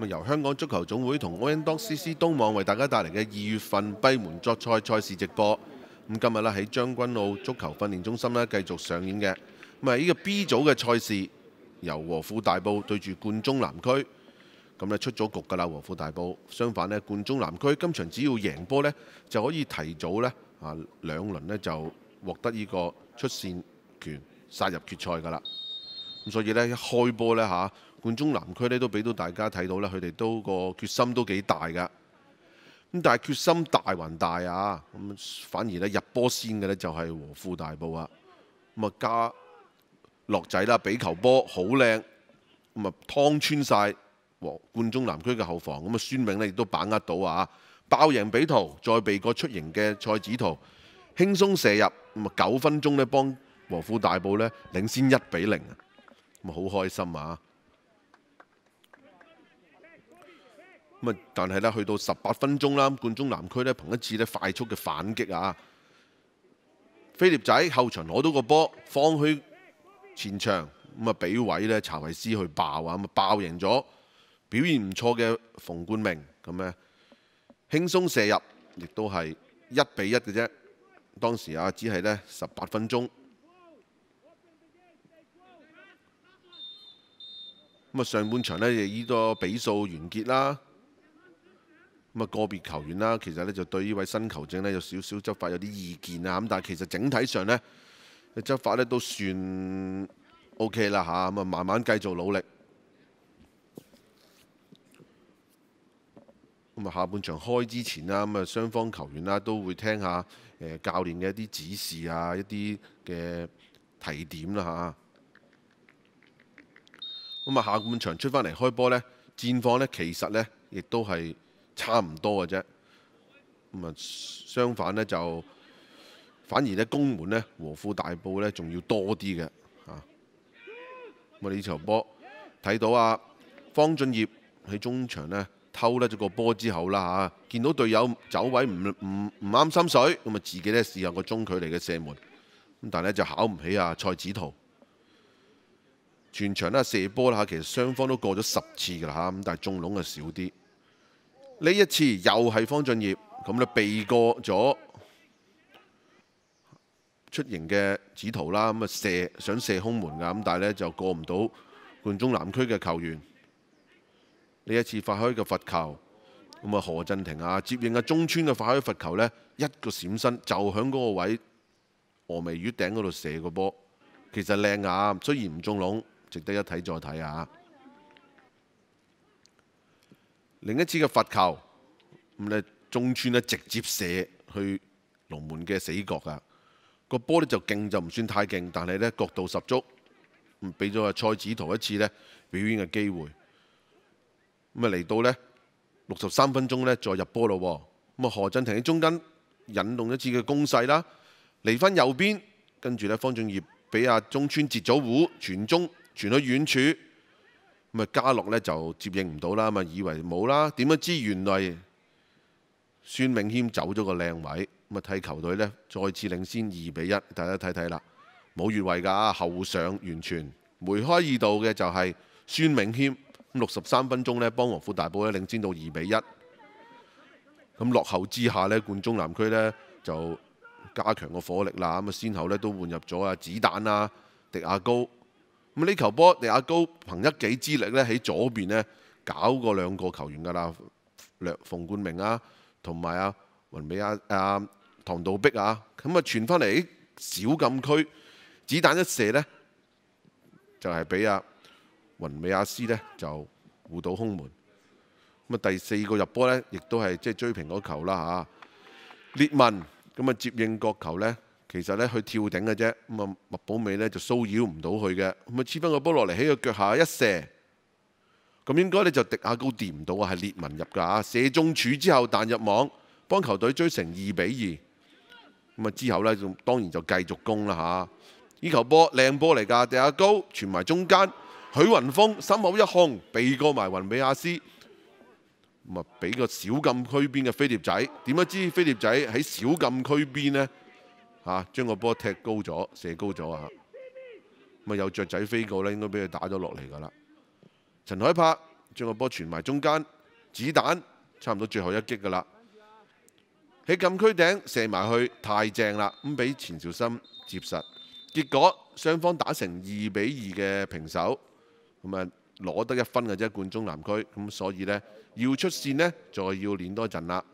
咁由香港足球總會同 OnDoc C C 東網為大家帶嚟嘅二月份閉門作賽賽事直播。咁今日啦喺將軍澳足球訓練中心咧繼續上演嘅，咁啊呢個 B 組嘅賽事由和富大埔對住冠中南區，咁咧出咗局噶啦和富大埔。相反咧冠中南區今場只要贏波咧，就可以提早咧啊兩輪咧就獲得呢個出線權殺入決賽噶啦。咁所以咧，開波咧嚇，冠中南區咧都俾到大家睇到咧，佢哋都個決心都幾大噶。咁但係決心大還大啊！咁反而咧入波先嘅咧就係和富大埔啊。咁啊加落仔啦，俾球波好靚，咁啊湯穿曬和冠中南區嘅後防。咁啊孫永咧亦都把握到啊，爆贏比圖，再被個出贏嘅賽子圖輕鬆射入，咁啊九分鐘咧幫和富大埔咧領先一比零啊！咁好開心啊！咁啊，但係咧，去到十八分鐘啦，冠中南區咧憑一次咧快速嘅反擊啊，飛鵲仔後場攞到個波，放去前場，咁啊俾位咧查維斯去爆啊，咁啊爆贏咗，表現唔錯嘅馮冠明，咁咧輕鬆射入，亦都係一比一嘅啫。當時啊，只係咧十八分鐘。咁啊，上半場咧就依個比數完結啦。咁啊，個別球員啦，其實咧就對呢位新球證咧有少少執法有啲意見啊。咁但係其實整體上咧，執法咧都算 OK 啦嚇。咁啊，慢慢繼續努力。咁啊，下半場開之前啦，咁啊，雙方球員啦都會聽下誒教練嘅一啲指示啊，一啲嘅提點啦嚇。咁啊，下半場出翻嚟開波咧，戰況咧其實咧亦都係差唔多嘅啫。咁啊，相反咧就反而咧攻門咧和富大埔咧仲要多啲嘅啊。咁啊，呢場波睇到啊方俊業喺中場咧偷甩咗個波之後啦嚇，見到隊友走位唔唔唔啱心水，咁啊自己咧試下個中距離嘅射門，咁但咧就考唔起啊蔡子圖。全場咧射波啦嚇，其實雙方都過咗十次噶啦嚇，咁但係中籠就少啲。呢一次又係方俊業，咁咧避過咗出營嘅指圖啦，咁啊射想射空門㗎，咁但係咧就過唔到冠中南區嘅球員。呢一次發開嘅罰球，咁啊何振霆啊接應啊中村嘅發開罰球咧，一個閃身就喺嗰個位峨眉魚頂嗰度射個波，其實靚眼，雖然唔中籠。值得一睇再睇下。另一次嘅罰球，咁咧中村咧直接射去龍門嘅死角啊！個波咧就勁就唔算太勁，但係咧角度十足，咁俾咗阿蔡子圖一次咧表演嘅機會。咁啊嚟到咧六十三分鐘咧再入波咯！咁啊何振廷喺中間引動一次嘅攻勢啦，嚟翻右邊，跟住咧方俊業俾阿中村截咗弧傳中。傳去遠處，咁啊家樂咧就接應唔到啦，咁啊以為冇啦，點樣知原來孫銘軒走咗個靚位，咁啊替球隊咧再次領先二比一，大家睇睇啦，冇越位㗎，後上完全梅開二度嘅就係孫銘軒，六十三分鐘咧幫黃府大波咧領先到二比一，咁落後之下咧冠中南區咧就加強個火力啦，咁啊先後咧都換入咗啊子彈啊迪亞高。咁呢球波，哋阿高憑一己之力咧，喺左邊咧搞過兩個球員噶啦，梁馮冠明啊，同埋阿雲尾阿阿唐道碧啊，咁啊傳翻嚟小禁區，子彈一射咧就係俾阿雲尾亞斯咧就護到空門，咁啊第四個入波咧，亦都係即係追平嗰球啦嚇，列文咁啊接應角球咧。其實咧，佢跳頂嘅啫。咁啊，麥保美咧就騷擾唔到佢嘅。咁啊，黐翻個波落嚟，喺個腳下一射，咁應該咧就迪亞高掂唔到啊，係列文入㗎嚇。射中柱之後彈入網，幫球隊追成二比二。咁啊，之後咧就當然就繼續攻啦嚇。呢球波靚波嚟㗎，迪亞高傳埋中間，許雲峰心口一控，避過埋雲比亞斯，咁啊，俾個小禁區邊嘅飛碟仔。點不知飛碟仔喺小禁區邊咧？啊！將個波踢高咗，射高咗啊！咁啊有雀仔飛過咧，應該俾佢打咗落嚟噶啦。陳海柏將個波傳埋中間，子彈差唔多最後一擊噶啦。喺禁區頂射埋去，太正啦！咁俾錢兆森接實，結果雙方打成二比二嘅平手。咁啊攞得一分嘅啫，冠中南區。咁所以咧要出線咧，就要練多陣啦。